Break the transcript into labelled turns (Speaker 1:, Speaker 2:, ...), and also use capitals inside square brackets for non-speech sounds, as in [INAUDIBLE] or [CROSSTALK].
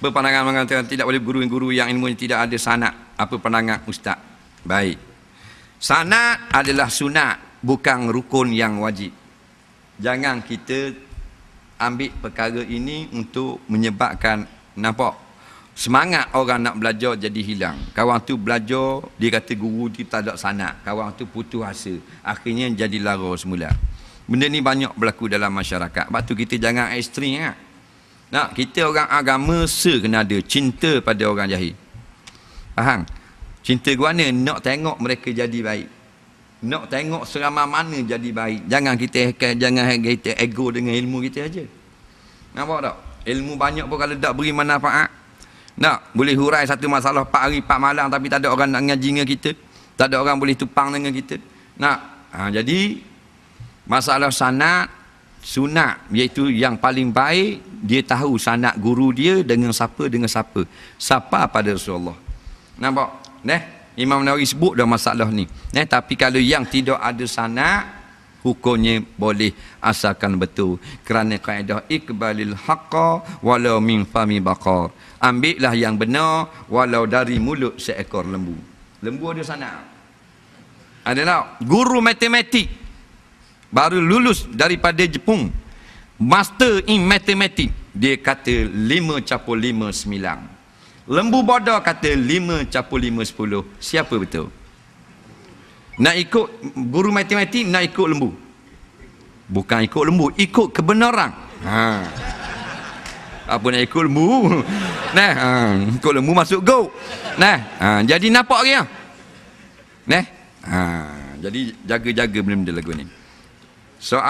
Speaker 1: berpandangan mengatakan tidak boleh guru-guru yang ilmunya tidak ada sanak. Apa pandangan ustaz? Baik. Sanak adalah sunat, bukan rukun yang wajib. Jangan kita ambil perkara ini untuk menyebabkan nampak semangat orang nak belajar jadi hilang. Kawan tu belajar, dia kata guru tu tak ada sanak. Kawan tu putus asa. Akhirnya jadi lara semula. Benda ni banyak berlaku dalam masyarakat. Sebab tu kita jangan ekstrim. Kan? Nah, kita orang agama se kena ada cinta pada orang jahil. Faham? Cinta guana nak tengok mereka jadi baik. Nak tengok serama mana jadi baik. Jangan kita jangan kita ego dengan ilmu kita aja. Nampak tak? Ilmu banyak pun kalau tak beri manfaat. Nak boleh hurai satu masalah 4 hari 4 malam tapi tak ada orang nak ngaji dengan kita. Tak ada orang boleh tupang dengan kita. Nak. Ha, jadi masalah sanat sunat iaitu yang paling baik dia tahu sanak guru dia dengan siapa dengan siapa siapa pada Rasulullah nampak neh Imam Nawawi sebut dah masalah ni neh tapi kalau yang tidak ada sanak hukumnya boleh asalkan betul kerana kaedah ikbalil haqqa walau min fami baqar ambillah yang benar walau dari mulut seekor lembu lembu ada sana ada tak guru matematik baru lulus daripada Jepun master in matematik dia kata lima capur lima sembilan. Lembu bodoh kata lima capur lima sepuluh. Siapa betul? Nak ikut guru matematik, nak ikut lembu. Bukan ikut lembu, ikut kebenaran. Ha. Apa nak ikut lembu? [LAUGHS] Nah, ha. ikut lembu masuk go. Nah, ha. jadi nampak ke? Ha? Nah, ha. jadi jaga-jaga benda-benda lagu ni. So,